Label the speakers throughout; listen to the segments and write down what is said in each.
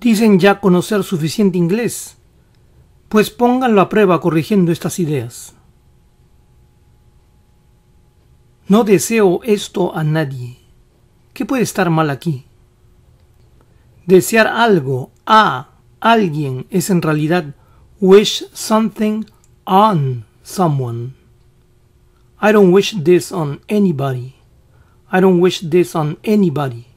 Speaker 1: dicen ya conocer suficiente inglés, pues pónganlo a prueba corrigiendo estas ideas. No deseo esto a nadie. ¿Qué puede estar mal aquí? Desear algo a alguien es en realidad wish something on someone. I don't wish this on anybody. I don't wish this on anybody.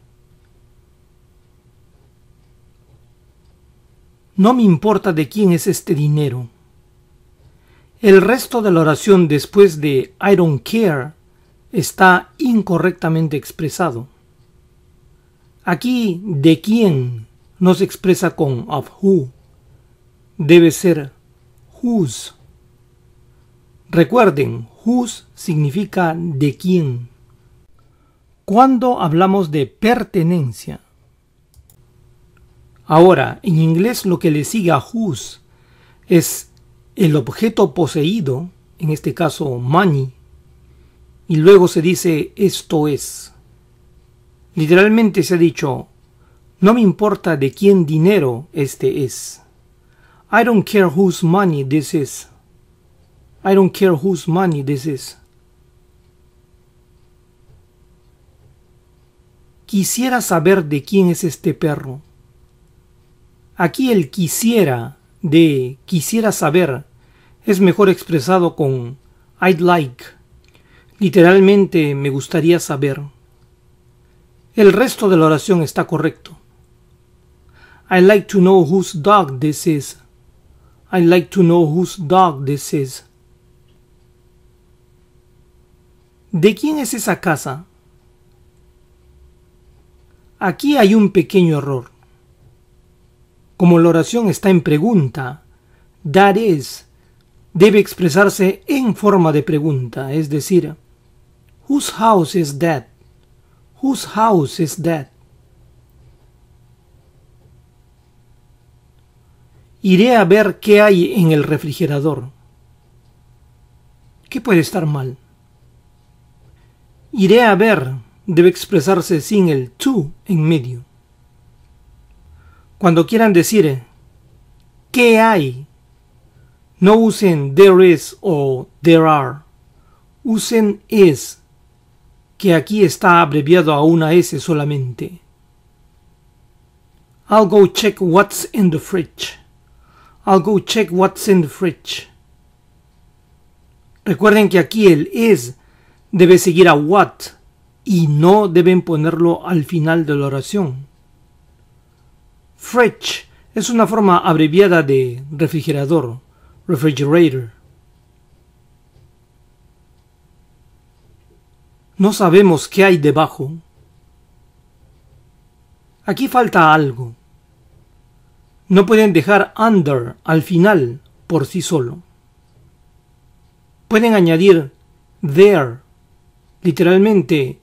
Speaker 1: No me importa de quién es este dinero. El resto de la oración después de I don't care está incorrectamente expresado. Aquí de quién no se expresa con of who. Debe ser whose. Recuerden, whose significa de quién. Cuando hablamos de pertenencia, Ahora, en inglés lo que le sigue a whose es el objeto poseído, en este caso money, y luego se dice esto es. Literalmente se ha dicho, no me importa de quién dinero este es. I don't care whose money this is. I don't care whose money this is. Quisiera saber de quién es este perro. Aquí el quisiera de quisiera saber es mejor expresado con I'd like. Literalmente me gustaría saber. El resto de la oración está correcto. I'd like to know whose dog this is. I'd like to know whose dog this is. ¿De quién es esa casa? Aquí hay un pequeño error como la oración está en pregunta, that is debe expresarse en forma de pregunta, es decir, Whose house is that? Whose house is that? Iré a ver qué hay en el refrigerador. ¿Qué puede estar mal? Iré a ver debe expresarse sin el to en medio. Cuando quieran decir ¿qué hay? No usen there is o there are. Usen is, que aquí está abreviado a una S solamente. I'll go check what's in the fridge. I'll go check what's in the fridge. Recuerden que aquí el is debe seguir a what y no deben ponerlo al final de la oración. Fridge es una forma abreviada de refrigerador, refrigerator. No sabemos qué hay debajo. Aquí falta algo. No pueden dejar under al final por sí solo. Pueden añadir there. Literalmente,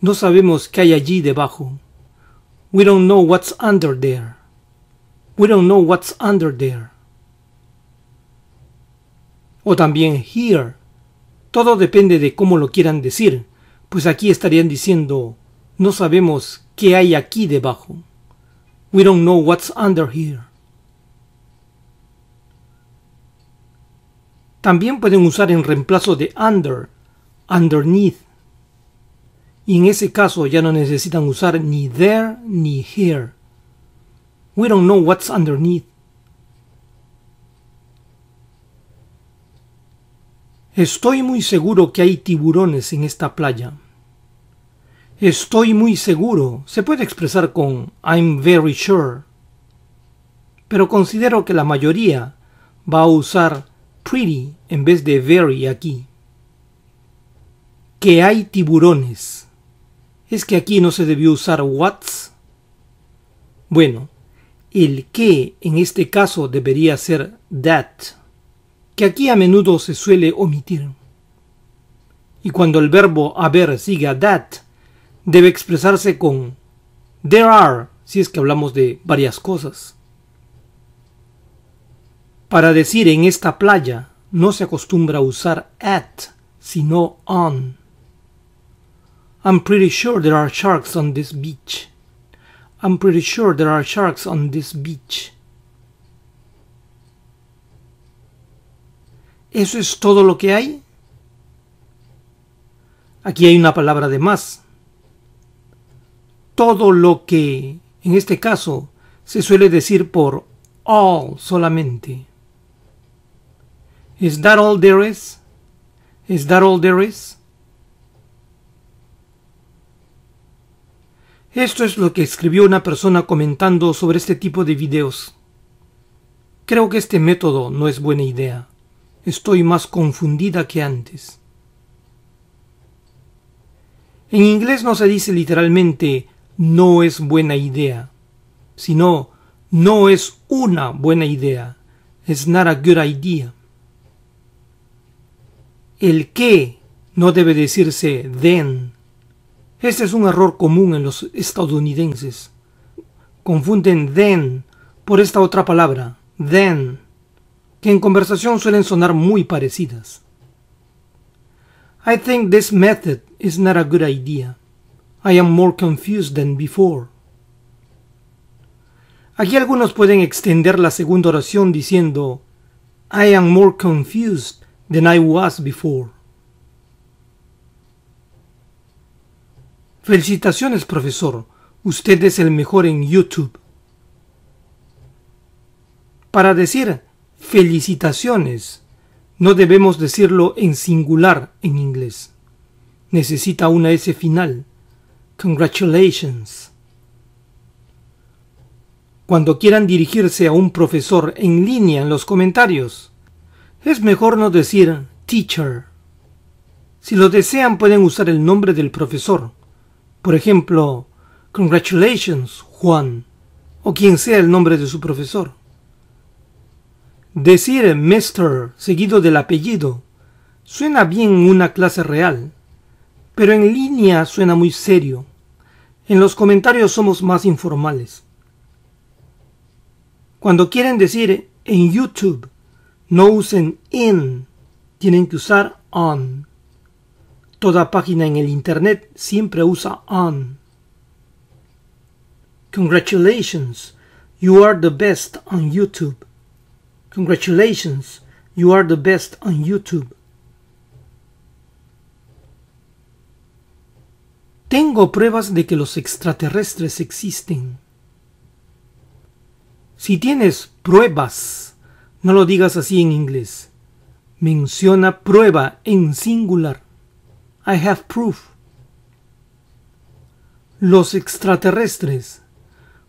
Speaker 1: no sabemos qué hay allí debajo. We don't know what's under there. We don't know what's under there. O también here. Todo depende de cómo lo quieran decir, pues aquí estarían diciendo, no sabemos qué hay aquí debajo. We don't know what's under here. También pueden usar en reemplazo de under, underneath. Y en ese caso ya no necesitan usar ni there ni here. We don't know what's underneath. Estoy muy seguro que hay tiburones en esta playa. Estoy muy seguro se puede expresar con I'm very sure. Pero considero que la mayoría va a usar pretty en vez de very aquí. Que hay tiburones. Es que aquí no se debió usar what's. Bueno, el que en este caso debería ser that, que aquí a menudo se suele omitir. Y cuando el verbo haber sigue a that, debe expresarse con there are, si es que hablamos de varias cosas. Para decir en esta playa, no se acostumbra a usar at, sino on. I'm pretty sure there are sharks on this beach. I'm pretty sure there are sharks on this beach. ¿Eso es todo lo que hay? Aquí hay una palabra de más. Todo lo que, en este caso, se suele decir por all solamente. Is that all there is? Is that all there is? Esto es lo que escribió una persona comentando sobre este tipo de videos. Creo que este método no es buena idea. Estoy más confundida que antes. En inglés no se dice literalmente no es buena idea, sino no es una buena idea. It's not a good idea. El que no debe decirse then, este es un error común en los estadounidenses. Confunden then por esta otra palabra, then, que en conversación suelen sonar muy parecidas. I think this method is not a good idea. I am more confused than before. Aquí algunos pueden extender la segunda oración diciendo I am more confused than I was before. Felicitaciones, profesor. Usted es el mejor en YouTube. Para decir felicitaciones, no debemos decirlo en singular en inglés. Necesita una S final. Congratulations. Cuando quieran dirigirse a un profesor en línea en los comentarios, es mejor no decir teacher. Si lo desean pueden usar el nombre del profesor por ejemplo, Congratulations, Juan, o quien sea el nombre de su profesor. Decir Mr. seguido del apellido suena bien en una clase real, pero en línea suena muy serio. En los comentarios somos más informales. Cuando quieren decir en YouTube, no usen in, tienen que usar on. Toda página en el Internet siempre usa on. Congratulations, you are the best on YouTube. Congratulations, you are the best on YouTube. Tengo pruebas de que los extraterrestres existen. Si tienes pruebas, no lo digas así en inglés. Menciona prueba en singular. I have proof. Los extraterrestres.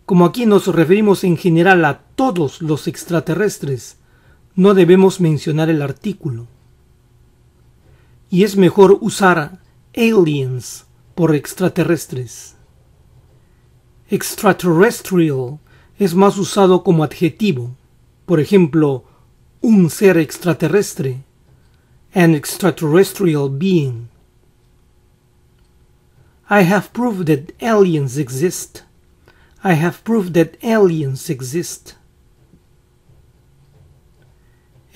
Speaker 1: Como aquí nos referimos en general a todos los extraterrestres, no debemos mencionar el artículo. Y es mejor usar aliens por extraterrestres. Extraterrestrial es más usado como adjetivo. Por ejemplo, un ser extraterrestre, an extraterrestrial being. I have proved that aliens exist. I have proved that aliens exist.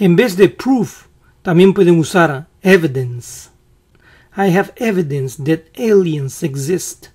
Speaker 1: En vez de proof, también pueden usar evidence. I have evidence that aliens exist.